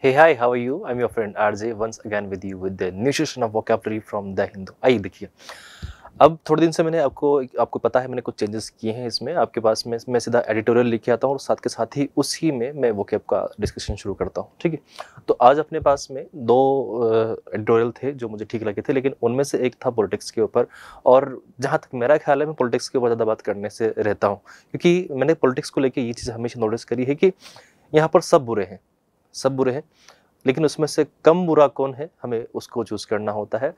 Hey, hi, how are you? I'm your friend RJ once again with you with the nutrition of vocabulary from the Hindu. आइए देखिए अब थोड़े दिन से मैंने आपको आपको पता है मैंने कुछ चेंजेस किए हैं इसमें आपके पास में मैं सीधा एडिटोरियल लेके आता हूँ और साथ के साथ ही उसी में मैं वो कैब का डिस्कशन शुरू करता हूँ ठीक है तो आज अपने पास में दो एडिटोरियल थे जो मुझे ठीक लगे थे लेकिन उनमें से एक था पॉलिटिक्स के ऊपर और जहाँ तक मेरा ख्याल है मैं पॉलिटिक्स के ऊपर ज़्यादा बात करने से रहता हूँ क्योंकि मैंने पॉलिटिक्स को लेकर ये चीज़ हमेशा नोटिस करी है कि यहाँ पर सब बुरे हैं सब बुरे हैं लेकिन उसमें से कम बुरा कौन है हमें उसको चूज करना होता है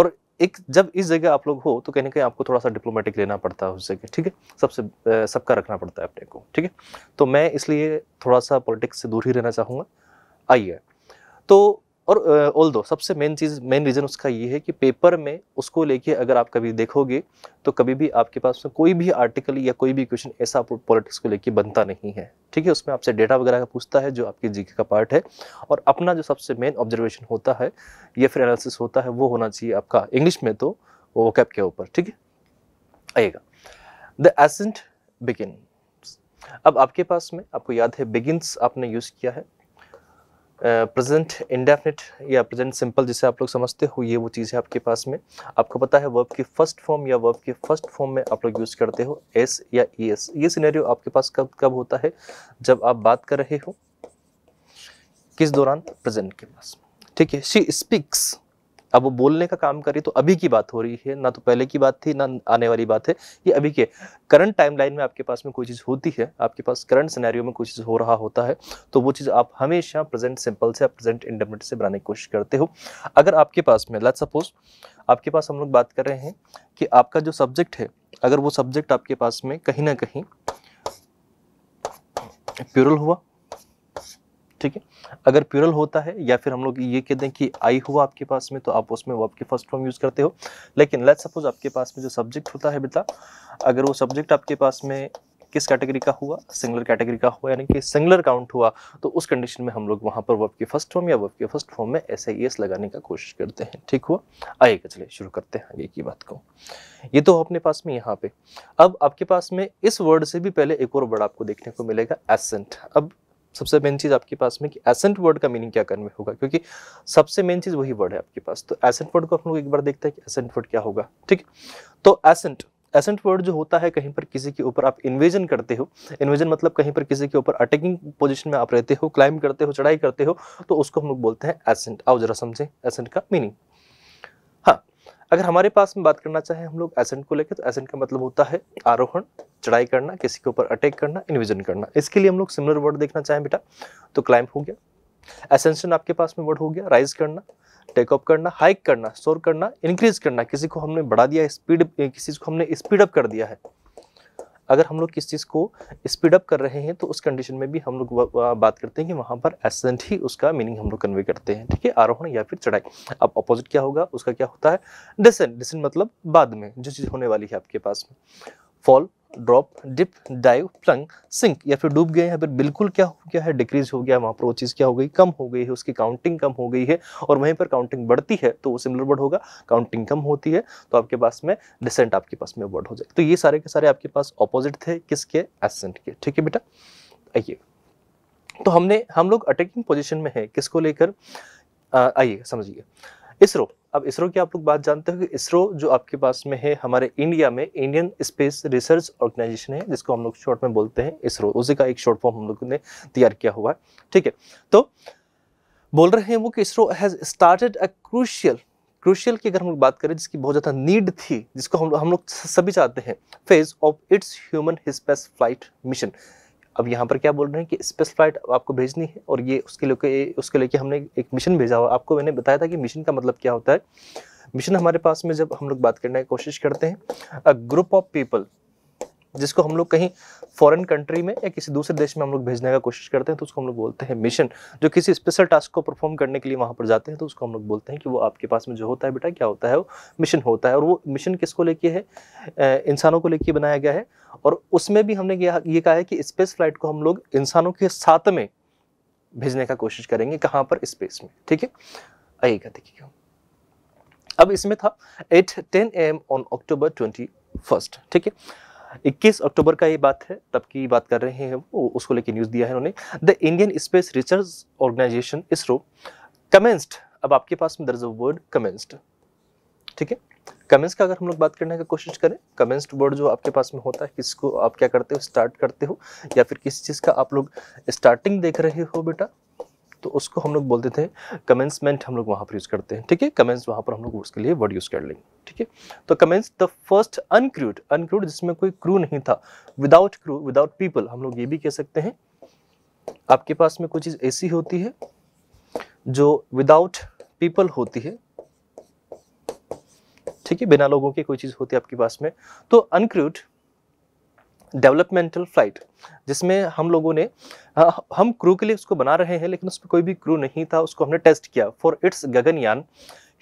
और एक जब इस जगह आप लोग हो तो कहीं ना कहीं आपको थोड़ा सा डिप्लोमेटिक लेना पड़ता है उस जगह ठीक है सबसे सबका रखना पड़ता है अपने को ठीक है तो मैं इसलिए थोड़ा सा पॉलिटिक्स से दूर ही रहना चाहूँगा आइए तो और ऑल दो सबसे मेन चीज़ मेन रीज़न उसका ये है कि पेपर में उसको लेके अगर आप कभी देखोगे तो कभी भी आपके पास में कोई भी आर्टिकल या कोई भी क्वेश्चन ऐसा पॉलिटिक्स को लेके बनता नहीं है ठीक है उसमें आपसे डेटा वगैरह का पूछता है जो आपकी जीके का पार्ट है और अपना जो सबसे मेन ऑब्जर्वेशन होता है या फिर एनालिसिस होता है वो होना चाहिए आपका इंग्लिश में तो वो कैप के ऊपर ठीक है आइएगा द एसेंट बिगिन अब आपके पास में आपको याद है बिगिनस आपने यूज़ किया है प्रेजेंट इंडेफिनिट या प्रेजेंट सिंपल जिसे आप लोग समझते हो ये वो चीज़ है आपके पास में आपको पता है वर्ब की फर्स्ट फॉर्म या वर्ब की फर्स्ट फॉर्म में आप लोग यूज़ करते हो एस या ई एस ये सिनेरियो आपके पास कब कब होता है जब आप बात कर रहे हो किस दौरान प्रेजेंट के पास ठीक है शी स्पीक्स अब वो बोलने का काम करे तो अभी की बात हो रही है ना तो पहले की बात थी ना आने वाली बात है ये अभी के करंट टाइमलाइन में आपके पास में कोई चीज़ होती है आपके पास करंट सिनेरियो में कोई चीज़ हो रहा होता है तो वो चीज़ आप हमेशा प्रेजेंट सिंपल से आप प्रेजेंट इंडेफिनिट से बनाने की कोशिश करते हो अगर आपके पास में लेट सपोज आपके पास हम लोग बात कर रहे हैं कि आपका जो सब्जेक्ट है अगर वो सब्जेक्ट आपके पास में कहीं ना कहीं प्यूरल हुआ ठीक है अगर प्यूरल होता है या फिर हम लोग ये कहते हैं कि आई हुआ आपके पास में तो आप उसमें वो आपके फर्स्ट फॉर्म यूज़ करते हो लेकिन लेट सपोज आपके पास में जो सब्जेक्ट होता है बेटा अगर वो सब्जेक्ट आपके पास में किस कैटेगरी का हुआ सिंगलर कैटेगरी का हुआ यानी कि सिंगलर काउंट हुआ तो उस कंडीशन में हम लोग वहाँ पर वर्ब की फर्स्ट फॉर्म या वर्ब के फर्स्ट फॉर्म में एस आई एस लगाने का कोशिश करते हैं ठीक हुआ आइएगा चलिए शुरू करते हैं आगे की बात को ये तो अपने पास में यहाँ पे अब आपके पास में इस वर्ड से भी पहले एक और वर्ड आपको देखने को मिलेगा एसेंट अब सबसे मेन चीज़ आपके पास में कि एसेंट वर्ड का मीनिंग क्या कन्वे होगा क्योंकि सबसे मेन चीज़ वही वर्ड है आपके पास तो एसेंट वर्ड को हम लोग एक बार देखते हैं कि एसेंट वर्ड क्या होगा ठीक तो एसेंट एसेंट वर्ड जो होता है कहीं पर किसी के ऊपर आप इन्वेजन करते हो इन्वेजन मतलब कहीं पर किसी के ऊपर अटैकिंग पोजिशन में आप रहते हो क्लाइंब करते हो चढ़ाई करते हो तो उसको हम लोग बोलते हैं एसेंट आओ जरा समझे एसेंट का मीनिंग अगर हमारे पास में बात करना चाहें हम लोग एसेंट को लेकर तो एसेंट का मतलब होता है आरोहण चढ़ाई करना किसी के ऊपर अटैक करना इन्विजन करना इसके लिए हम लोग सिमिलर वर्ड देखना चाहें बेटा तो क्लाइंब हो गया एसेंशन आपके पास में वर्ड हो गया राइज करना टेकअप करना हाइक करना स्टोर करना इंक्रीज करना किसी को हमने बढ़ा दिया स्पीड किसी को हमने स्पीड अप कर दिया है अगर हम लोग किस चीज़ को स्पीड अप कर रहे हैं तो उस कंडीशन में भी हम लोग बात करते हैं कि वहाँ पर एसेंट ही उसका मीनिंग हम लोग कन्वे करते हैं ठीक है आरोहण या फिर चढ़ाई अब अपोजिट क्या होगा उसका क्या होता है डिसेंट डिसेंट मतलब बाद में जो चीज़ होने वाली है आपके पास में fall drop dip dive plunge sink या फिर डूब गया या फिर बिल्कुल क्या हो गया है डिक्रीज हो गया वहाँ पर वो चीज़ क्या हो गई कम हो गई है उसकी काउंटिंग कम हो गई है और वहीं पर काउंटिंग बढ़ती है तो वो सिमिलर वर्ड होगा काउंटिंग कम होती है तो आपके पास में डिसेंट आपके पास में वर्ड हो जाए तो ये सारे के सारे आपके पास ऑपोजिट थे किसके एसेंट के ठीक है बेटा आइए तो हमने हम लोग अटैकिंग पोजिशन में है किसको लेकर आइए समझिए इसरो अब इसरो की आप लोग बात जानते हो कि इसरो जो आपके पास में है हमारे इंडिया में इंडियन स्पेस रिसर्च ऑर्गेनाइजेशन है जिसको हम लोग शॉर्ट में बोलते हैं इसरो उसी का एक शॉर्ट फॉर्म हम लोग ने तैयार किया हुआ है ठीक है तो बोल रहे हैं वो कि ISRO has started a crucial crucial की अगर हम लोग बात करें जिसकी बहुत ज़्यादा नीड थी जिसको हम हम लोग सभी चाहते हैं phase of its human space flight mission अब यहाँ पर क्या बोल रहे हैं कि स्पेस फ्लाइट आपको भेजनी है और ये उसके लिए उसके लेके हमने एक मिशन भेजा हुआ आपको मैंने बताया था कि मिशन का मतलब क्या होता है मिशन हमारे पास में जब हम लोग बात करने की कोशिश करते हैं अ ग्रुप ऑफ पीपल जिसको हम लोग कहीं फॉरेन कंट्री में या किसी दूसरे देश में हम लोग भेजने का कोशिश करते हैं तो उसको हम लोग बोलते हैं मिशन जो किसी स्पेशल टास्क को परफॉर्म करने के लिए वहाँ पर जाते हैं तो उसको हम लोग बोलते हैं कि वो आपके पास में जो होता है बेटा क्या होता है वो मिशन होता है और वो मिशन किसको लेके है इंसानों को लेके बनाया गया है और उसमें भी हमने ये कहा है कि स्पेस फ्लाइट को हम लोग इंसानों के साथ में भेजने का कोशिश करेंगे कहाँ पर स्पेस में ठीक है आइएगा देखिएगा अब इसमें था at ten AM on October twenty first ठीक है 21 अक्टूबर का ये बात है तब की बात कर रहे हैं वो उसको लेके न्यूज़ दिया है उन्होंने the Indian Space Research Organisation ISRO commenced अब आपके पास में दर्ज अ वर्ड कमेंस्ड ठीक है कमेंस का अगर हम लोग बात करने की कोशिश करें कमेंस्ड वर्ड जो आपके पास में होता है किसको आप क्या करते हो स्टार्ट करते हो या फिर किस चीज़ का आप लोग स्टार्टिंग देख रहे हो बेटा तो उसको हम लोग बोलते थे कमेंसमेंट हम लोग वहाँ पर यूज़ करते हैं ठीक है कमेंस वहाँ पर हम लोग उसके लिए वर्ड यूज़ कर लेंगे ठीक है तो commence the first uncrewed uncrewed जिसमें कोई क्रू नहीं था विदाउट क्रू विदाउट पीपल हम लोग ये भी कह सकते हैं आपके पास में कोई चीज़ ऐसी होती है जो विदाउट पीपल होती है ठीक है बिना लोगों के कोई चीज़ होती है आपके पास में तो अनक्रूड डेवलपमेंटल फ्लाइट जिसमें हम लोगों ने हाँ, हम क्रू के लिए उसको बना रहे हैं लेकिन उसमें कोई भी क्रू नहीं था उसको हमने टेस्ट किया for its Gaganyaan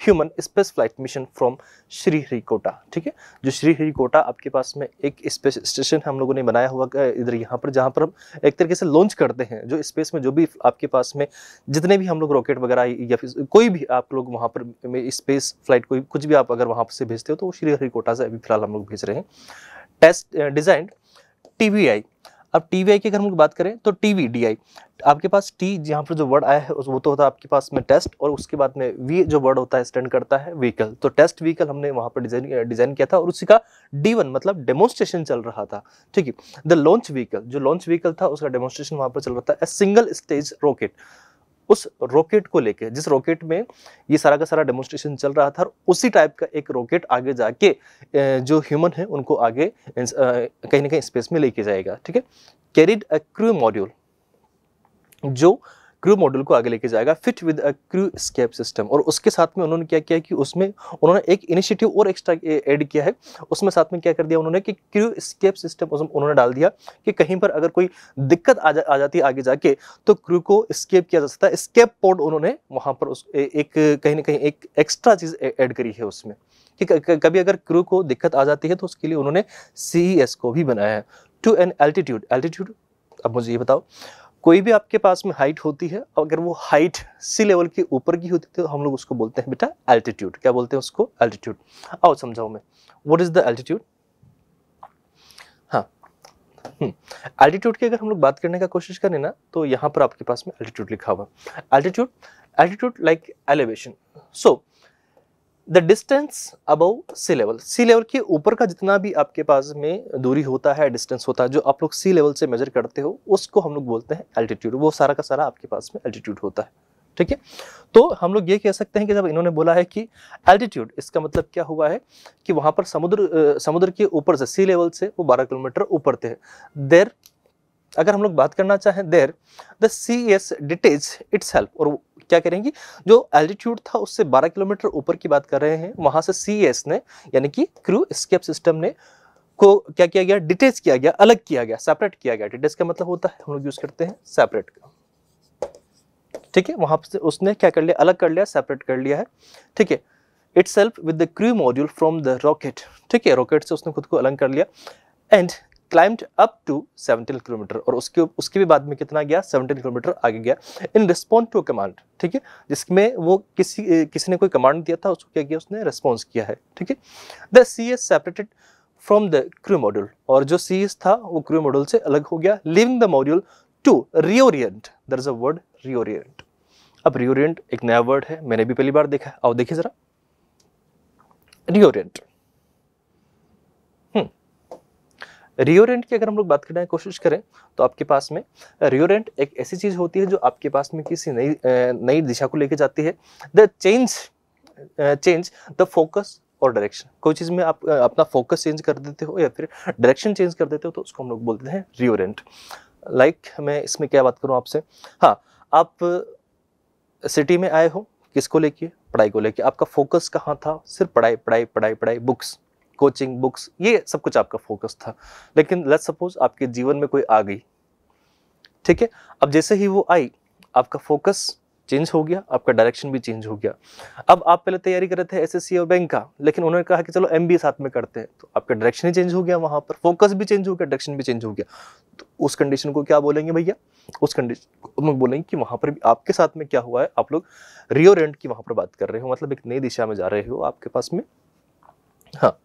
human space flight mission from Sriharikota ठीक है जो श्री हरिकोटा आपके पास में एक स्पेस स्टेशन हम लोगों ने बनाया हुआ इधर यहाँ पर जहाँ पर हम एक तरीके से लॉन्च करते हैं जो स्पेस में जो भी आपके पास में जितने भी हम लोग रॉकेट वगैरह या फिर कोई भी आप लोग वहाँ पर स्पेस फ्लाइट कोई कुछ भी आप अगर वहाँ से भेजते हो तो श्री हरिकोटा से अभी फिलहाल हम लोग भेज रहे हैं टेस्ट डिज़ाइन टी अब टीवीआई की अगर हम लोग बात करें तो टीवी आई आपके पास टी जहाँ पर जो वर्ड आया है वो तो होता है आपके पास में टेस्ट और उसके बाद में वी जो वर्ड होता है स्टैंड करता है व्हीकल तो टेस्ट व्हीकल हमने वहाँ पर डिजाइन डिजाइन किया था और उसी का डी वन मतलब डेमोन्स्ट्रेशन चल रहा था ठीक है द लॉन्च व्हीकल जो लॉन्च व्हीकल था उसका डेमोन्स्ट्रेशन वहाँ पर चल रहा था ए सिंगल स्टेज रॉकेट उस रॉकेट को लेके जिस रॉकेट में ये सारा का सारा डेमोन्स्ट्रेशन चल रहा था और उसी टाइप का एक रॉकेट आगे जाके जो ह्यूमन है उनको आगे कहीं ना कहीं स्पेस में लेके जाएगा ठीक है कैरिड अ क्रू मॉड्यूल जो क्रू मॉडल को आगे लेके जाएगा fit with a crew escape system और उसके साथ में उन्होंने क्या किया कि उसमें उन्होंने एक इनिशिएटिव और एक्स्ट्रा ऐड किया है उसमें साथ में क्या कर दिया उन्होंने कि क्रू स्केप सिस्टम उन्होंने डाल दिया कि कहीं पर अगर कोई दिक्कत आ, जा, आ जाती है आगे जाके तो क्रू को स्केप किया जा सकता है स्केप पोर्ट उन्होंने वहाँ पर उस ए, एक कहीं ना कहीं एक एक्स्ट्रा चीज़ ऐड करी है उसमें कि कभी अगर क्रू को दिक्कत आ जाती है तो उसके लिए उन्होंने सी e को भी बनाया है टू एन एल्टीट्यूड एल्टीट्यूड अब मुझे ये बताओ कोई भी आपके पास में हाइट होती है अगर वो हाइट सी लेवल के ऊपर की होती है तो हम लोग उसको बोलते हैं बेटा एल्टीट्यूड क्या बोलते हैं उसको एल्टीट्यूड आओ समझाओ मैं व्हाट इज द एल्टीट्यूड हाँ एल्टीट्यूड हम्म। की अगर हम लोग बात करने का कोशिश करें ना तो यहाँ पर आपके पास में एल्टीट्यूड लिखा हुआ altitude altitude like elevation so the distance above sea level sea level के ऊपर का जितना भी आपके पास में दूरी होता है डिस्टेंस होता है जो आप लोग सी लेवल से मेजर करते हो उसको हम लोग बोलते हैं एल्टीट्यूड वो सारा का सारा आपके पास में एल्टीट्यूड होता है ठीक है तो हम लोग ये कह सकते हैं कि जब इन्होंने बोला है कि एल्टीट्यूड इसका मतलब क्या हुआ है कि वहाँ पर समुद्र समुद्र के ऊपर से सी लेवल से वो बारह किलोमीटर ऊपर थे देर अगर हम लोग बात करना चाहें there the C S detaches its और क्या करेंगे जो एल्टीट्यूड था उससे 12 किलोमीटर ऊपर की बात कर रहे हैं वहां से सी एस ने यानी कि क्रू स्केप सिस्टम ने को क्या किया गया डिटेज किया गया अलग किया गया सेपरेट किया गया डिटेज का मतलब होता है हम लोग यूज करते हैं सेपरेट का ठीक है वहां से उसने क्या कर लिया अलग कर लिया सेपरेट कर लिया है ठीक है its help with the crew module from the rocket ठीक है रॉकेट से उसने खुद को अलग कर लिया and climbed up to 17 kilometre और उसके उसके भी बाद में कितना गया 17 किलोमीटर आगे गया इन रिस्पॉन्स टू कमांड ठीक है जिसमें वो किसी किसी ने कोई कमांड दिया था उसको क्या किया उसने रिस्पॉन्स किया है ठीक है the C S separated from the crew module और जो सी एस था वो क्रू मॉड्यूल से अलग हो गया leaving the module to reorient there is a word reorient अब रियोरियंट एक नया वर्ड है मैंने भी पहली बार देखा है आओ देखिए जरा रियोरियंट रियोरेंट की अगर हम लोग बात करने की कोशिश करें तो आपके पास में रियोरेंट एक ऐसी चीज़ होती है जो आपके पास में किसी नई नई दिशा को लेकर जाती है the change change the focus और डायरेक्शन कोई चीज़ में आप अपना फोकस चेंज कर देते हो या फिर डायरेक्शन चेंज कर देते हो तो उसको हम लोग बोलते हैं रियोरेंट लाइक like, मैं इसमें क्या बात करूँ आपसे हाँ आप सिटी में आए हो किसको लेके पढ़ाई को लेके आपका फोकस कहाँ था सिर्फ पढ़ाई पढ़ाई पढ़ाई पढ़ाई बुक्स कोचिंग बुक्स ये सब कुछ आपका फोकस था लेकिन लेट्स सपोज आपके जीवन में कोई आ गई ठीक है अब जैसे ही वो आई आपका फोकस चेंज हो गया आपका डायरेक्शन भी चेंज हो गया अब आप पहले तैयारी कर रहे थे एसएससी और बैंक का लेकिन उन्होंने कहा कि चलो एमबीए साथ में करते हैं तो आपका डायरेक्शन ही चेंज हो गया वहाँ पर फोकस भी चेंज हो गया डायरेक्शन भी चेंज हो गया तो उस कंडीशन को क्या बोलेंगे भैया उस कंडीशन को बोलेंगे कि वहाँ पर भी आपके साथ में क्या हुआ है आप लोग रियोरेंट की वहाँ पर बात कर रहे हो मतलब एक नई दिशा में जा रहे हो आपके पास में हाँ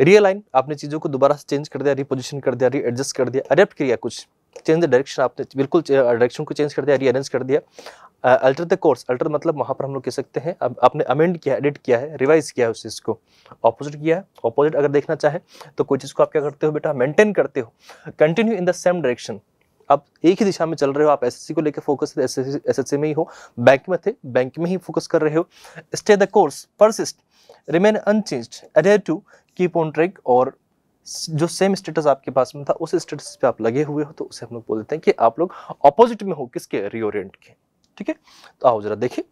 रियलाइन आपने चीज़ों को दोबारा से चेंज कर दिया रिपोजिशन कर दिया रीएडजस्ट कर दिया अडेप्ट किया कुछ चेंज द डायरेक्शन आपने बिल्कुल डायरेक्शन को चेंज कर दिया रीअरेंज कर दिया अल्टर द कोर्स अल्टर मतलब वहाँ पर हम लोग कह सकते हैं अब आपने अमेंड किया एडिट किया है रिवाइज किया है उस चीज़ को ऑपोजिट किया है ऑपोजिट अगर देखना चाहे तो कोई चीज़ को आप क्या करते हो बेटा मेंटेन करते हो continue in the same direction आप एक ही दिशा में चल रहे हो आप एसएससी को लेकर फोकस एस एस में ही हो बैंक में थे बैंक में ही फोकस कर रहे हो stay the course persist remain unchanged adhere to keep on track और जो सेम स्टेटस आपके पास में था उस स्टेटस पे आप लगे हुए हो तो उसे हम लोग बोल देते हैं कि आप लोग अपोजिट में हो किसके रिओरियंट के ठीक है तो आओ जरा देखिए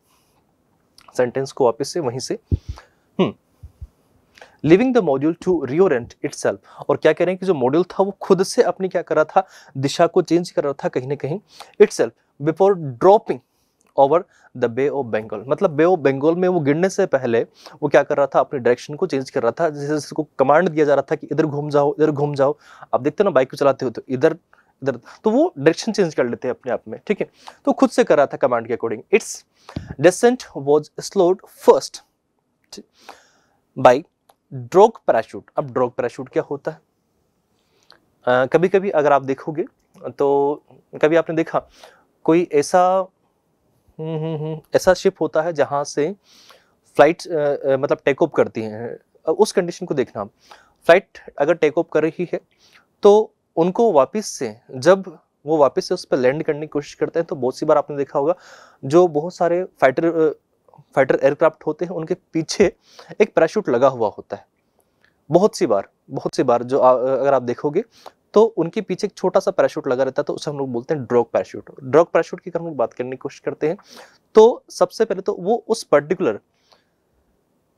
सेंटेंस को वापस से वहीं से hmm leaving the module to reorient it और क्या कह रहे हैं कि जो मॉड्यूल था वो खुद से अपनी क्या कर रहा था दिशा को चेंज कर रहा था कहीं ना कहीं it before dropping over the bay of Bengal मतलब बे ऑफ बंगाल में वो गिरने से पहले वो क्या कर रहा था अपने डायरेक्शन को चेंज कर रहा था जैसे जिसको कमांड दिया जा रहा था कि इधर घूम जाओ इधर घूम जाओ आप देखते हो ना बाइक को चलाते हो तो इधर इधर तो वो डायरेक्शन चेंज कर लेते हैं अपने आप में ठीक है तो खुद से कर रहा था कमांड के according its descent was slowed first by drogue parachute अब ड्रोग पैराशूट क्या होता है आ, कभी कभी अगर आप देखोगे तो कभी आपने देखा कोई ऐसा हम्म, हम्म, हम्म। ऐसा शिप होता है जहाँ से फ्लाइट मतलब टेक ऑफ करती हैं उस कंडीशन को देखना फ्लाइट अगर टेक ऑफ कर रही है तो उनको वापस से जब वो वापस से उस पर लैंड करने की कोशिश करते हैं तो बहुत सी बार आपने देखा होगा जो बहुत सारे फाइटर फाइटर एयरक्राफ्ट होते हैं उनके पीछे एक पैराशूट लगा हुआ होता है बहुत सी बार बहुत सी बार जो आ, अगर आप देखोगे तो उनके पीछे एक छोटा सा पैराशूट लगा रहता है तो उसे हम लोग बोलते हैं ड्रॉग पैराशूट ड्रॉग पैराशूट की अगर हम लोग बात करने की कोशिश करते हैं तो सबसे पहले तो वो उस पर्टिकुलर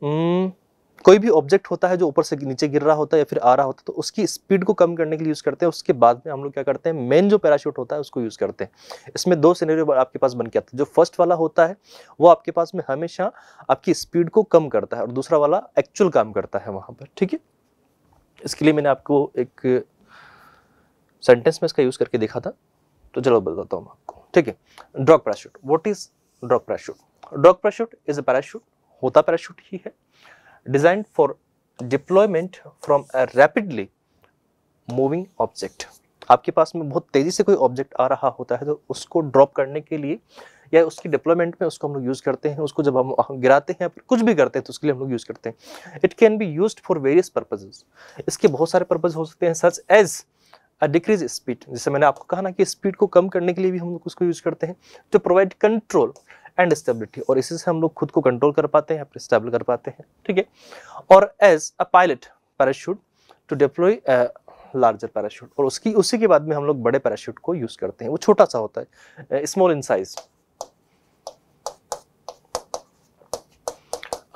हम्म, कोई भी ऑब्जेक्ट होता है जो ऊपर से नीचे गिर रहा होता है या फिर आ रहा होता है तो उसकी स्पीड को कम करने के लिए यूज़ करते हैं उसके बाद में हम लोग क्या करते हैं मेन जो पैराशूट होता है उसको यूज़ करते हैं इसमें दो सिनेरियो आपके पास बन के आते हैं जो फर्स्ट वाला होता है वो आपके पास में हमेशा आपकी स्पीड को कम करता है और दूसरा वाला एक्चुअल काम करता है वहाँ पर ठीक है इसके लिए मैंने आपको एक सेंटेंस में इसका यूज करके देखा था तो चलो बताता हूँ आपको ठीक है drogue parachute what is drogue parachute drogue parachute is a parachute होता पैराशूट ही है design for deployment from a rapidly moving object आपके पास में बहुत तेजी से कोई ऑब्जेक्ट आ रहा होता है तो उसको ड्रॉप करने के लिए या उसकी डिप्लॉयमेंट में उसको हम लोग यूज़ करते हैं उसको जब हम गिराते हैं कुछ भी करते हैं तो उसके लिए हम लोग यूज़ करते हैं it can be use for various purposes इसके बहुत सारे पर्पज हो सकते हैं सच एज डिक्रीज स्पीड जैसे मैंने आपको कहा ना कि स्पीड को कम करने के लिए भी हम लोग उसको यूज करते हैं to provide control and stability और इसी से हम लोग खुद को कंट्रोल कर पाते हैं स्टेबल कर पाते हैं ठीक है और as a pilot parachute to deploy larger parachute और उसकी उसी के बाद में हम लोग बड़े पैराशूट को यूज करते हैं वो छोटा सा होता है स्मॉल इन साइज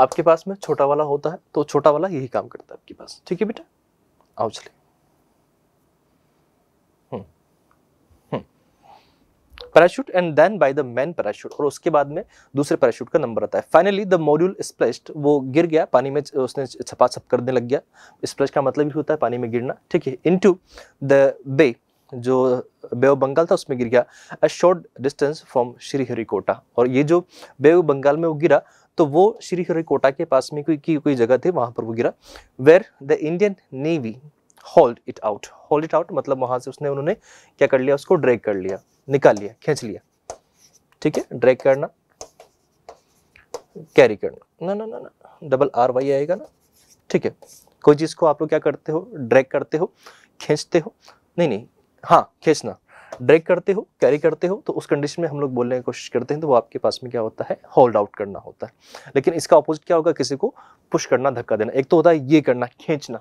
आपके पास में छोटा वाला होता है तो छोटा वाला यही काम करता है आपके पास ठीक है बेटा आओ चलिए parachute and then by the main parachute और उसके बाद में दूसरे पैराशूट का नंबर आता है फाइनली द मॉड्यूल स्प्लेस्ट वो गिर गया पानी में उसने छपा छप करने लग गया स्प्लेस्ट का मतलब ही होता है पानी में गिरना ठीक है इनटू द बे जो बे बंगाल था उसमें गिर गया a short distance from Sriharikota और ये जो बे बंगाल में वो गिरा तो वो श्रीहरिकोटा के पास में कोई की कोई जगह थी वहाँ पर वो गिरा where the Indian Navy hold it out hold it out मतलब वहां से उसने उन्होंने क्या कर लिया उसको ड्रैग कर लिया निकाल लिया खींच लिया ठीक है ड्रैग करना कैरी करना ना ना ना ना डबल आर वाई आएगा ना ठीक है कोई चीज़ को आप लोग क्या करते हो ड्रैग करते हो खींचते हो नहीं नहीं हाँ खींचना ड्रैग करते हो कैरी करते हो तो उस कंडीशन में हम लोग बोलने की कोशिश करते हैं तो वो आपके पास में क्या होता है होल्ड आउट करना होता है लेकिन इसका अपोजिट क्या होगा किसी को पुश करना धक्का देना एक तो होता है ये करना खींचना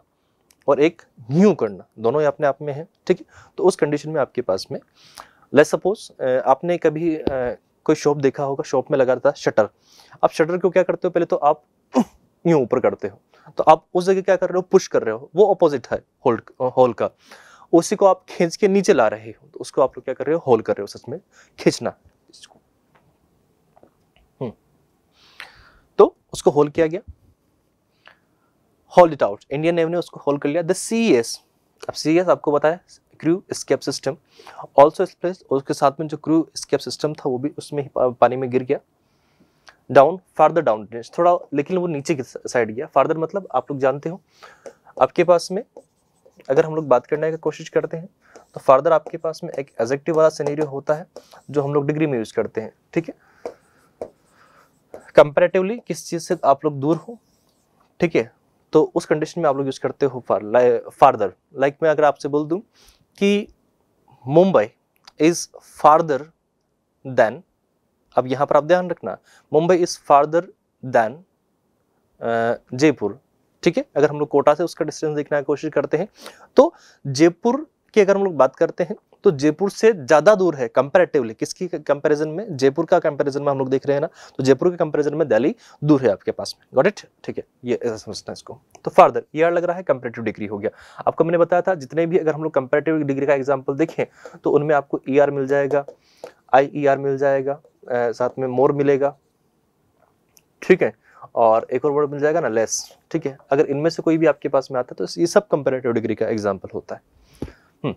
और एक न्यू करना दोनों ही अपने आप में है ठीक है तो उस कंडीशन में आपके पास में लेट सपोज आपने कभी कोई शॉप देखा होगा शॉप में लगा रहता है शटर आप शटर को क्या करते हो पहले तो आप यूँ ऊपर करते हो तो आप उस जगह क्या कर रहे हो पुश कर रहे हो वो अपोजिट है होल्ड होल का उसी को आप खींच के नीचे ला रहे हो तो उसको आप लोग क्या कर रहे हो होल कर रहे हो सच में खींचना हम्म। तो उसको होल किया गया hold it out Indian Navy ने उसको होल्ड कर लिया द सी एस अब सी एस e आपको बताया क्रू स्केप सिस्टम ऑल्सो एक्सप्लेस उसके साथ में जो क्रू स्केप सिस्टम था वो भी उसमें पानी में गिर गया डाउन फार्दर डाउन थोड़ा लेकिन वो नीचे की साइड गया फार्दर मतलब आप लोग जानते हो आपके पास में अगर हम लोग बात करने की कोशिश करते हैं तो फार्दर आपके पास में एक एजेक्टिव वाला सिनेरियो होता है जो हम लोग डिग्री में यूज करते हैं ठीक है कंपेरेटिवली किस चीज़ से आप लोग दूर हो ठीक है तो उस कंडीशन में आप लोग यूज़ करते हो फार फार्दर लाइक मैं अगर आपसे बोल दूँ कि मुंबई इज़ फार्दर देन अब यहाँ पर आप ध्यान रखना Mumbai is farther than Jaipur ठीक है अगर हम लोग कोटा से उसका डिस्टेंस देखने की कोशिश करते हैं तो जयपुर की अगर हम लोग बात करते हैं तो जयपुर से ज़्यादा दूर है कंपेरेटिवली किसकी कंपेरिजन में जयपुर का कंपेरिजन में हम लोग देख रहे हैं ना तो जयपुर के कंपेरिजन में दिल्ली दूर है आपके पास में गॉट इट ठीक है ये ऐसा समझना है इसको तो फर्दर ईयर लग रहा है कंपेरेटिव डिग्री हो गया आपको मैंने बताया था जितने भी अगर हम लोग कंपेरेटिव डिग्री का एग्जाम्पल देखें तो उनमें आपको ई e मिल जाएगा आई e मिल जाएगा साथ में मोर मिलेगा ठीक है और एक और वर्ड मिल जाएगा ना लेस ठीक है अगर इनमें से कोई भी आपके पास में आता है तो ये सब कंपेरेटिव डिग्री का एग्जाम्पल होता है हम्म,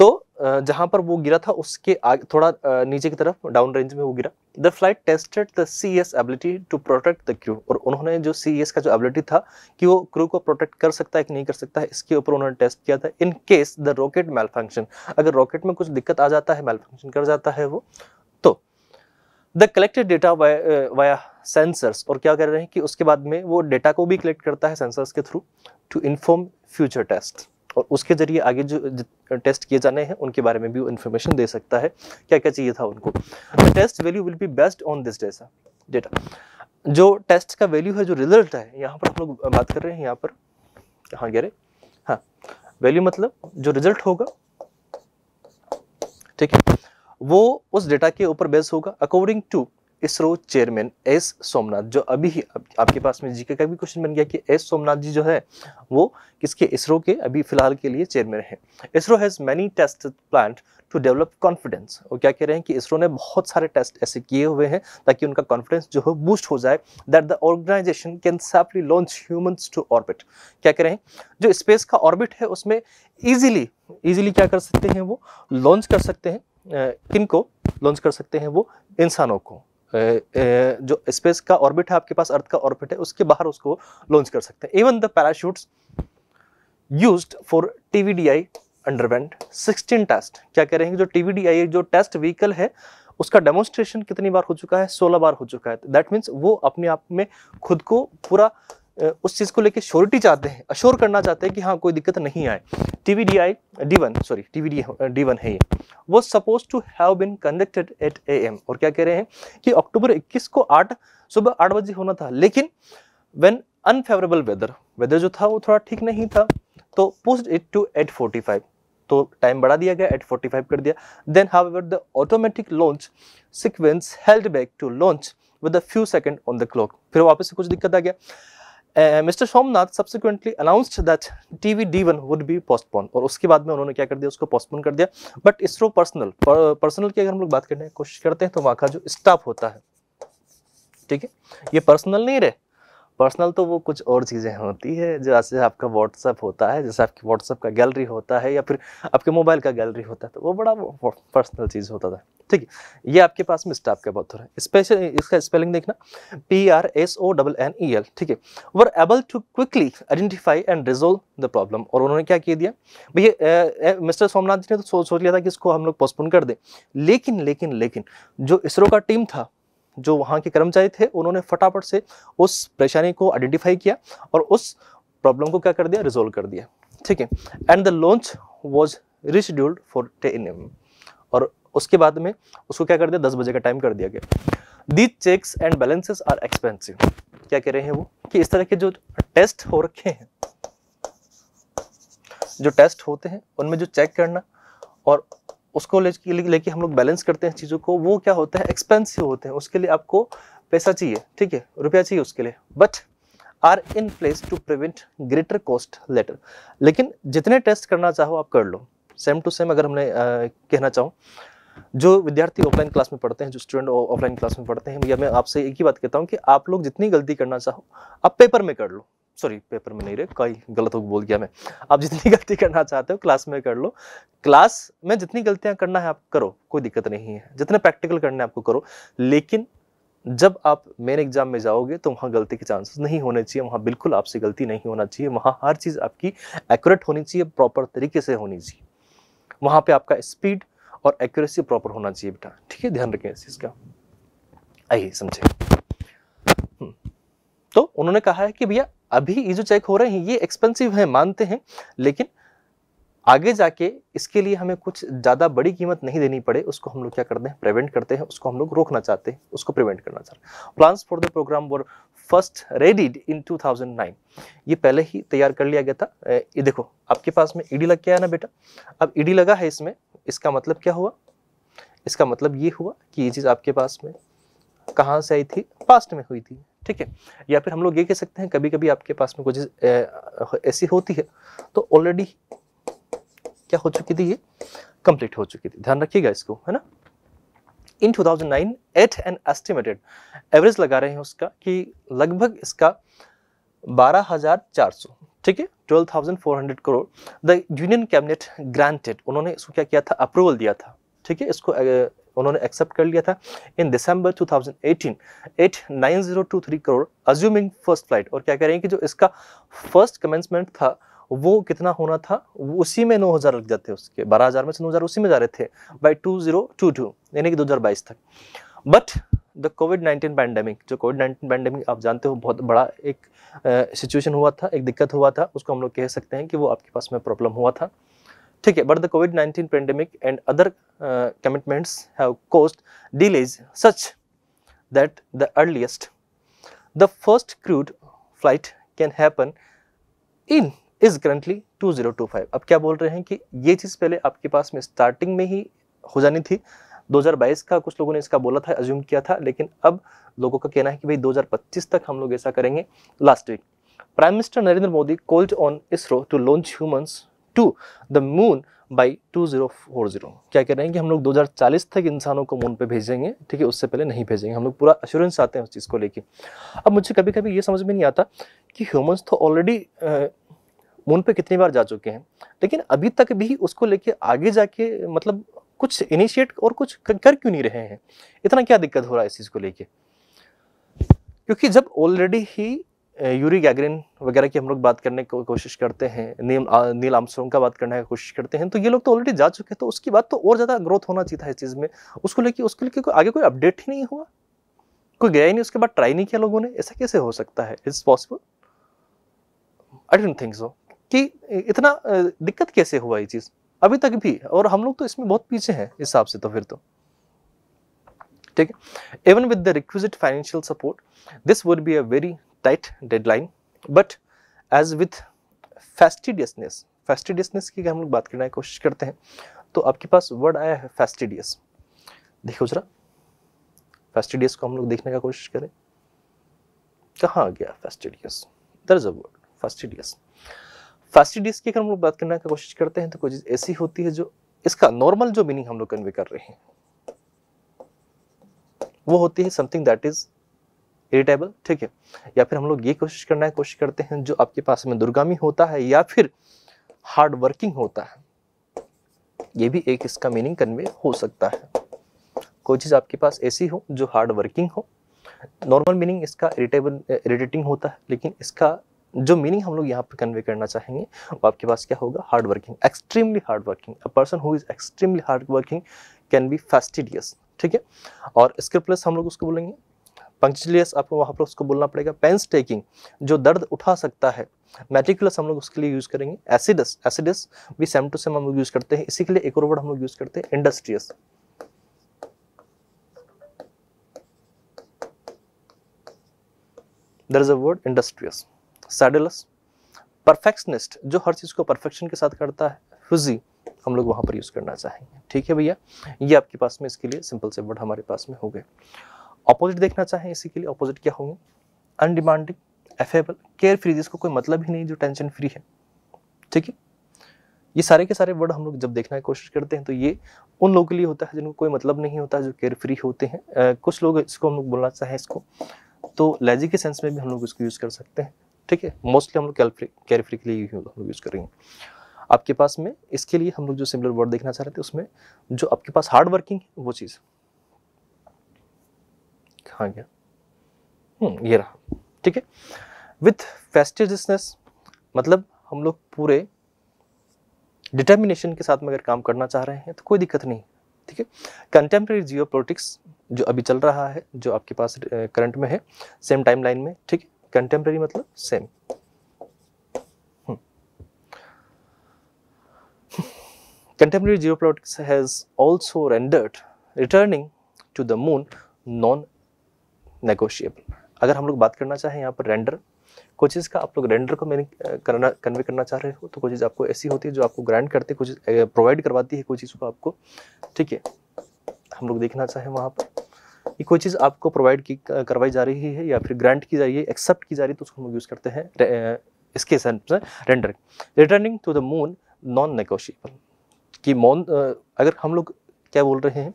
तो जहां पर वो गिरा था उसके आगे थोड़ा नीचे की तरफ डाउन रेंज में वो गिरा the flight tested the C S ability to protect the crew और उन्होंने जो सी एस का जो एबिलिटी था कि वो क्रू को प्रोटेक्ट कर सकता है कि नहीं कर सकता है इसके ऊपर उन्होंने टेस्ट किया था in case the rocket malfunction अगर रॉकेट में कुछ दिक्कत आ जाता है मेल फंक्शन कर जाता है वो तो the collected data via sensors और क्या कर रहे हैं कि उसके बाद में वो डेटा को भी कलेक्ट करता है सेंसर्स के through to inform future test और उसके जरिए आगे जो टेस्ट किए जाने हैं उनके बारे में भी इन्फॉर्मेशन दे सकता है क्या क्या चाहिए था उनको test value will be based on this data data जो टेस्ट का वैल्यू है जो रिजल्ट है यहाँ पर हम लोग बात कर रहे हैं यहाँ पर हाँ गेरे हाँ वैल्यू मतलब जो रिजल्ट होगा ठीक है वो उस डेटा के ऊपर बेस होगा according to ISRO chairman S Somnath जो अभी ही आपके पास में जीके का भी क्वेश्चन बन गया कि एस सोमनाथ जी जो है वो किसके इसरो के अभी फिलहाल के लिए चेयरमैन हैं ISRO has many test planned to develop confidence वो क्या कह रहे हैं कि इसरो ने बहुत सारे टेस्ट ऐसे किए हुए हैं ताकि उनका कॉन्फिडेंस जो है बूस्ट हो जाए that the organisation can safely launch humans to orbit क्या कह रहे हैं जो स्पेस का ऑर्बिट है उसमें ईजिली ईजिली क्या कर सकते हैं वो लॉन्च कर सकते हैं किन को लॉन्च कर सकते हैं वो इंसानों को जो स्पेस का ऑर्बिट है आपके पास अर्थ का ऑर्बिट है उसके बाहर उसको लॉन्च कर सकते हैं even the parachutes use for TVDI underwent 16 test क्या कह रहे हैं जो टीवीडीआई जो टेस्ट व्हीकल है उसका डेमोन्स्ट्रेशन कितनी बार हो चुका है 16 बार हो चुका है दैट मीन्स वो अपने आप में खुद को पूरा उस चीज़ को लेके श्योरिटी चाहते हैं अश्योर करना चाहते हैं कि हाँ कोई दिक्कत नहीं आए T V D I D one sorry T V D D one है ये वो suppose to have been conducted eight A M और क्या कह रहे हैं कि अक्टूबर 21 को आठ सुबह आठ बजे होना था लेकिन वेन अनफेवरेबल वेदर वेदर जो था वो थोड़ा ठीक नहीं था तो post it to eight forty five तो टाइम बढ़ा दिया गया एट फोर्टी फाइव कर दिया then how the automatic launch sequence held back to launch with a few second on the clock फिर वापस से कुछ दिक्कत आ गया Uh, mister Somnath subsequently announced that T V D one would be postpone और उसके बाद में उन्होंने क्या कर दिया उसको पोस्टपोन कर दिया बट इसरो पर्सनल पर्सनल की अगर हम लोग बात करने की कोशिश करते हैं तो वहाँ का जो स्टाफ होता है ठीक है ये पर्सनल नहीं रहे पर्सनल तो वो कुछ और चीज़ें होती है जैसे आपका व्हाट्सअप होता है जैसे आपकी व्हाट्सअप का गैलरी होता है या फिर आपके मोबाइल का गैलरी होता है तो वो बड़ा पर्सनल चीज़ होता था ठीक है ये आपके पास स्टाफ का बहुत हो रहा है स्पेशल इसका स्पेलिंग देखना P R S O double N E L ठीक है were able to quickly identify and resolve the problem और उन्होंने क्या किया दिया भैया मिस्टर सोमनाथ जी ने तो सोच लिया था कि इसको हम लोग पोस्टपोन कर दें लेकिन लेकिन लेकिन जो इसरो का टीम था जो वहाँ के कर्मचारी थे उन्होंने फटाफट से उस परेशानी को आइडेंटिफाई किया और उस प्रॉब्लम को क्या कर दिया रिजोल्व कर दिया ठीक है and the launch was rescheduled for ten am और उसके बाद में उसको क्या कर दिया दस बजे का टाइम कर दिया गया the checks and balances are expensive क्या कह रहे हैं वो कि इस तरह के जो टेस्ट हो रखे हैं जो टेस्ट होते हैं उनमें जो चेक करना और उसको लेके ले, ले हम लोग बैलेंस करते हैं चीज़ों को वो क्या होता है एक्सपेंसिव होते हैं उसके लिए आपको पैसा चाहिए ठीक है रुपया चाहिए उसके लिए but are in place to prevent greater cost later लेकिन जितने टेस्ट करना चाहो आप कर लो सेम टू सेम अगर हमने आ, कहना चाहूँ जो विद्यार्थी ऑफलाइन क्लास में पढ़ते हैं जो स्टूडेंट ऑफलाइन क्लास में पढ़ते हैं या मैं आपसे एक ही बात कहता हूँ कि आप लोग जितनी गलती करना चाहो आप पेपर में कर लो सॉरी पेपर में नहीं रहे कई गलत हो बोल गया मैं आप जितनी गलती करना चाहते हो क्लास में कर लो क्लास में जितनी गलतियां करना है आप करो कोई दिक्कत नहीं है जितने प्रैक्टिकल करना है आपको करो लेकिन जब आप मेन एग्जाम में जाओगे तो वहाँ गलती के चांसेस नहीं होने चाहिए वहाँ बिल्कुल आपसे गलती नहीं होना चाहिए वहाँ हर चीज़ आपकी एक्यूरेट होनी चाहिए प्रॉपर तरीके से होनी चाहिए वहाँ पे आपका स्पीड और एक्यूरेसी प्रॉपर होना चाहिए बेटा ठीक है ध्यान रखें इस चीज़ का आइए समझे हम्म। तो उन्होंने कहा है कि भैया अभी ये जो चेक हो रहे हैं ये एक्सपेंसिव है मानते हैं लेकिन आगे जाके इसके लिए हमें कुछ ज़्यादा बड़ी कीमत नहीं देनी पड़े उसको हम लोग क्या करते हैं प्रिवेंट करते हैं उसको हम लोग रोकना चाहते हैं उसको प्रिवेंट करना चाहते हैं plan for the programme were first readied in 2009 ये पहले ही तैयार कर लिया गया था ये देखो आपके पास में ईडी लग के आया ना बेटा अब ईडी लगा है इसमें इसका मतलब क्या हुआ इसका मतलब ये हुआ कि ये चीज़ आपके पास में कहाँ से आई थी पास्ट में हुई थी ठीक है या फिर हम लोग ये कह सकते हैं कभी कभी आपके पास में कुछ ऐसी होती है तो ऑलरेडी क्या हो चुकी थी ये कंप्लीट हो चुकी थी ध्यान रखिएगा इसको है ना in 2009 at an estimated average लगा रहे हैं उसका कि लगभग इसका 12,400 ठीक है 12,400 crore the union cabinet granted उन्होंने इसको क्या किया था अप्रूवल दिया था ठीक है इसको उन्होंने एक्सेप्ट कर लिया था in December 2018 89023 crore assuming first flight और क्या कह रहे हैं कि जो इसका फर्स्ट कमेंसमेंट था वो कितना होना था वो उसी में 9000 लग जाते उसके 12000 में से 9000 उसी में जा रहे थे by two zero two two यानी कि दो तक बट द कोविड 19 पैंडेमिक जो कोविड 19 पैंडेमिक आप जानते हो बहुत बड़ा एक सिचुएशन हुआ था एक दिक्कत हुआ था उसको हम लोग कह सकते हैं कि वो आपके पास में प्रॉब्लम हुआ था ठीक है but the COVID 19 pandemic and other commitment है have the first crude flight can earliest the first crewed flight can happen in 2025 अब क्या बोल रहे हैं कि ये चीज़ पहले आपके पास में स्टार्टिंग में ही हो जानी थी 2022 का कुछ लोगों ने इसका बोला था एज्यूम किया था लेकिन अब लोगों का कहना है कि भाई 2025 तक हम लोग ऐसा करेंगे last week prime minister Narendra Modi called on ISRO to launch humans to the moon by 2040 क्या कह रहे हैं कि हम लोग 2040 तक इंसानों को मून पे भेजेंगे ठीक है उससे पहले नहीं भेजेंगे हम लोग पूरा अश्योरेंस आते हैं उस चीज़ को लेके अब मुझे कभी कभी ये समझ में नहीं आता कि ह्यूमन्स तो ऑलरेडी मून पे कितनी बार जा चुके हैं लेकिन अभी तक भी उसको लेके आगे जाके मतलब कुछ इनिशिएट और कुछ कर क्यों नहीं रहे हैं इतना क्या दिक्कत हो रहा है इस चीज़ को लेके क्योंकि जब ऑलरेडी ही यूरी गैगरिन वगैरह की हम लोग बात करने की को, कोशिश करते हैं नील नील आमसोंग का बात करने की कोशिश करते हैं तो ये लोग तो ऑलरेडी जा चुके हैं तो उसकी बात तो और ज़्यादा ग्रोथ होना चाहिए था इस चीज़ में उसको लेके उसके लेके कोई आगे कोई अपडेट ही नहीं हुआ कोई गया ही नहीं उसके बाद ट्राई नहीं किया लोगों ने ऐसा कैसे हो सकता है it's possible I don't think so कि इतना दिक्कत कैसे हुआ ये चीज़ अभी तक भी और हम लोग तो इसमें बहुत पीछे हैं इस हिसाब से तो फिर तो ठीक है even with the requisite financial support this would be a very tight deadline but as with fastidiousness fastidiousness की हम लोग बात करने की कोशिश करते हैं तो आपके पास वर्ड आया है फैस्टिडियस देखो जरा फैस्टिडियस को हम लोग देखने का कोशिश करें कहाँ गया fastidious there is a word fastidious fastidious की अगर हम लोग बात करने की कोशिश करते हैं तो कोई चीज़ ऐसी होती है जो इसका नॉर्मल जो मीनिंग हम लोग कन्वे कर रहे हैं वो होती है समथिंग दैट इज इरिटेबल ठीक है या फिर हम लोग ये कोशिश करना है कोशिश करते हैं जो आपके पास में दुर्गामी होता है या फिर हार्ड वर्किंग होता है ये भी एक इसका मीनिंग कन्वे हो सकता है कोई चीज़ आपके पास ऐसी हो जो हार्ड वर्किंग हो नॉर्मल मीनिंग इसका इरिटेबल इरिटेटिंग होता है लेकिन इसका जो मीनिंग हम लोग यहाँ पर कन्वे करना चाहेंगे वो आपके पास क्या होगा hard working extremely hard working a person who is extremely hard working can be fastidious ठीक है और इसके प्लस हम लोग उसको बोलेंगे पंक्चुअलियस आपको वहाँ पर उसको बोलना पड़ेगा पेंस टेकिंग जो दर्द उठा सकता है मेटिकुलस हम लोग उसके लिए यूज़ करेंगे एसिडस एसिडस भी सेम टू सेम हम लोग यूज़ करते हैं इसी के लिए एक और वर्ड हम लोग यूज़ करते हैं industrious there is a word industrious sedulous perfectionist जो हर चीज़ को परफेक्शन के साथ करता है फ्यूजी हम लोग वहाँ पर यूज़ करना चाहेंगे ठीक है भैया ये आपके पास में इसके लिए सिंपल से वर्ड हमारे पास में हो गए अपोजिट देखना चाहें इसी के लिए अपोजिट क्या होंगे अनडिमांडिंग एफेबल केयर फ्री जिसको कोई मतलब ही नहीं जो टेंशन फ्री है ठीक है ये सारे के सारे वर्ड हम लोग जब देखने की कोशिश करते हैं तो ये उन लोगों के लिए होता है जिनको कोई मतलब नहीं होता जो केयर फ्री होते हैं आ, कुछ लोग इसको हम लोग बोलना चाहें इसको तो लहजे के सेंस में भी हम लोग इसको यूज़ कर सकते हैं ठीक है मोस्टली हम लोग केयर फ्री के लिए हम लोग यूज़ करेंगे आपके पास में इसके लिए हम लोग जो सिमिलर वर्ड देखना चाह रहे थे उसमें जो आपके पास हार्ड वर्किंग है वो चीज़ कहा गया हम्म, ये रहा ठीक है विथ फेस्टिजनेस मतलब हम लोग पूरे डिटर्मिनेशन के साथ में अगर काम करना चाह रहे हैं तो कोई दिक्कत नहीं ठीक है कंटेम्प्रेरी जियो जो अभी चल रहा है जो आपके पास करंट में है सेम टाइम लाइन में ठीक है कंटेम्प्रेरी मतलब same geopolitics has also rendered returning to the moon non negotiable अगर हम लोग बात करना चाहें यहाँ पर रेंडर कोई चीज़ का आप लोग रेंडर को मैंने करना कन्वे करना चाह रहे हो तो कोई चीज़ आपको ऐसी होती है जो आपको ग्रांड करती है कुछ प्रोवाइड करवाती है कोई चीज़ को आपको ठीक है हम लोग देखना चाहें वहाँ पर ये कोई चीज़ आपको प्रोवाइड की करवाई जा रही है या फिर ग्रांट की जा रही है एक्सेप्ट की जा रही है तो उसको हम लोग यूज़ करते हैं इसके render returning to the moon non negotiable कि मौन अगर हम लोग क्या बोल रहे हैं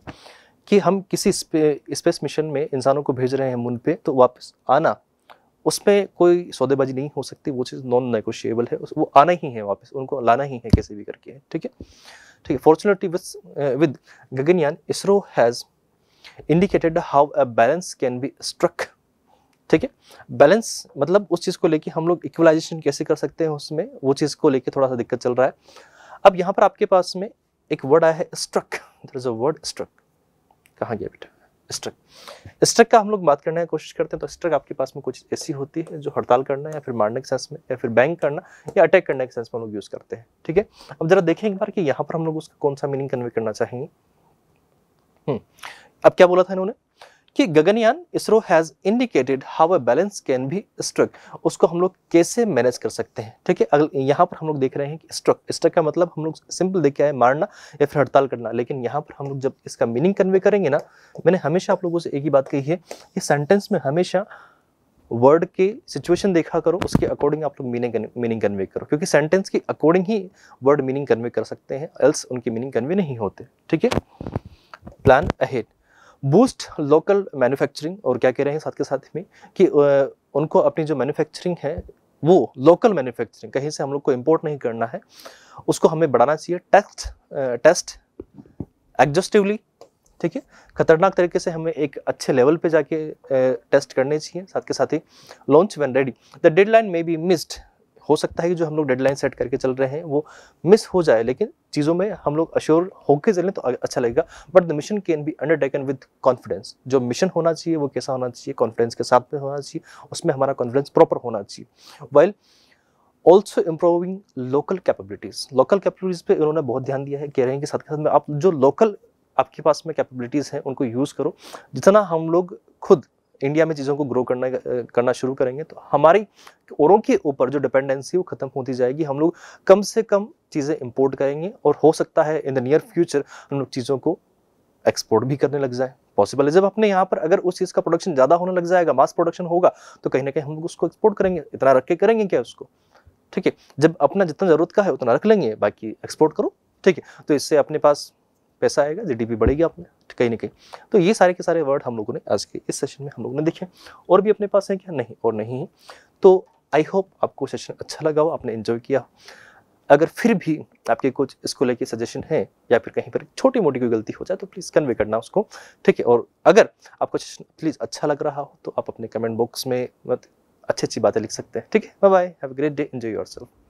कि हम किसी स्पेस मिशन में इंसानों को भेज रहे हैं मून पे तो वापस आना उसमें कोई सौदेबाजी नहीं हो सकती वो चीज़ नॉन नेगोशिएबल है वो आना ही है वापस उनको लाना ही है कैसे भी करके ठीक है ठीक है fortunately with with Gaganyaan ISRO has indicated how a balance can be struck ठीक है बैलेंस मतलब उस चीज़ को लेके हम लोग इक्वलाइजेशन कैसे कर सकते हैं उसमें वो चीज़ को लेके थोड़ा सा दिक्कत चल रहा है अब यहाँ पर आपके पास में एक वर्ड आया है struck there is a word struck कहाँ गया बेटा स्ट्रक स्ट्रक का हम लोग बात करने की कोशिश करते हैं तो स्ट्रक आपके पास में कुछ ऐसी होती है जो हड़ताल करना या फिर मारने के सेंस में या फिर बैंक करना या अटैक करने के सेंस में हम लोग यूज़ करते हैं ठीक है अब जरा देखें एक बार कि यहाँ पर हम लोग उसका कौन सा मीनिंग कन्वे करना चाहेंगे हम्म। अब क्या बोला था इन्होंने कि Gaganyaan ISRO has indicated how a balance can be struck उसको हम लोग कैसे मैनेज कर सकते हैं ठीक है अगल यहाँ पर हम लोग देख रहे हैं कि स्ट्रक स्ट्रक का मतलब हम लोग सिंपल देख है मारना या फिर हड़ताल करना लेकिन यहाँ पर हम लोग जब इसका मीनिंग कन्वे करेंगे ना मैंने हमेशा आप लोगों से एक ही बात कही है कि सेंटेंस में हमेशा वर्ड के सिचुएशन देखा करो उसके अकॉर्डिंग आप लोग मीनिंग मीनिंग कन्वे करो क्योंकि सेंटेंस के अकॉर्डिंग ही वर्ड मीनिंग कन्वे कर सकते हैं एल्स उनकी मीनिंग कन्वे नहीं होते ठीक है plan ahead boost local manufacturing और क्या कह रहे हैं साथ के साथ में कि उनको अपनी जो मैन्युफैक्चरिंग है वो लोकल मैन्युफैक्चरिंग कहीं से हम लोग को इम्पोर्ट नहीं करना है उसको हमें बढ़ाना चाहिए टेस्ट टेस्ट एग्जस्टिवली ठीक है खतरनाक तरीके से हमें एक अच्छे लेवल पे जाके टेस्ट करने चाहिए साथ के साथ ही launch when ready the deadline may be missed हो सकता है कि जो हम लोग डेडलाइन सेट करके चल रहे हैं वो मिस हो जाए लेकिन चीज़ों में हम लोग अश्योर होकर चलें तो अच्छा लगेगा but the mission can be undertaken with confidence जो मिशन होना चाहिए वो कैसा होना चाहिए कॉन्फिडेंस के साथ में होना चाहिए उसमें हमारा कॉन्फिडेंस प्रॉपर होना चाहिए well also improving local capabilities local capabilities पे उन्होंने बहुत ध्यान दिया है कह रहे हैं कि साथ के साथ में आप जो लोकल आपके पास में कैपेबिलिटीज़ हैं उनको यूज़ करो जितना हम लोग खुद इंडिया में चीज़ों को ग्रो करना करना शुरू करेंगे तो हमारी औरों के ऊपर जो डिपेंडेंसी वो ख़त्म होती जाएगी हम लोग कम से कम चीज़ें इम्पोर्ट करेंगे और हो सकता है इन द नियर फ्यूचर हम लोग चीज़ों को एक्सपोर्ट भी करने लग जाए पॉसिबल है जब अपने यहाँ पर अगर उस चीज़ का प्रोडक्शन ज़्यादा होने लग जाएगा मास प्रोडक्शन होगा तो कहीं ना कहीं हम लोग उसको एक्सपोर्ट करेंगे इतना रख के करेंगे क्या उसको ठीक है जब अपना जितना ज़रूरत का है उतना रख लेंगे बाकी एक्सपोर्ट करो ठीक है तो इससे अपने पास पैसा आएगा जीडीपी बढ़ेगी आपने कहीं ना कहीं तो ये सारे के सारे वर्ड हम लोगों ने आज के इस सेशन में हम लोगों ने देखे और भी अपने पास हैं क्या नहीं और नहीं है तो आई होप आपको सेशन अच्छा लगा हो आपने इन्जॉय किया अगर फिर भी आपके कुछ इसको लेके सजेशन है या फिर कहीं पर छोटी मोटी कोई गलती हो जाए तो प्लीज़ कन्वे करना उसको ठीक है और अगर आपको सेशन प्लीज़ अच्छा लग रहा हो तो आप अपने कमेंट बॉक्स में अच्छी अच्छी बातें लिख सकते हैं ठीक है bye bye have great day enjoy your self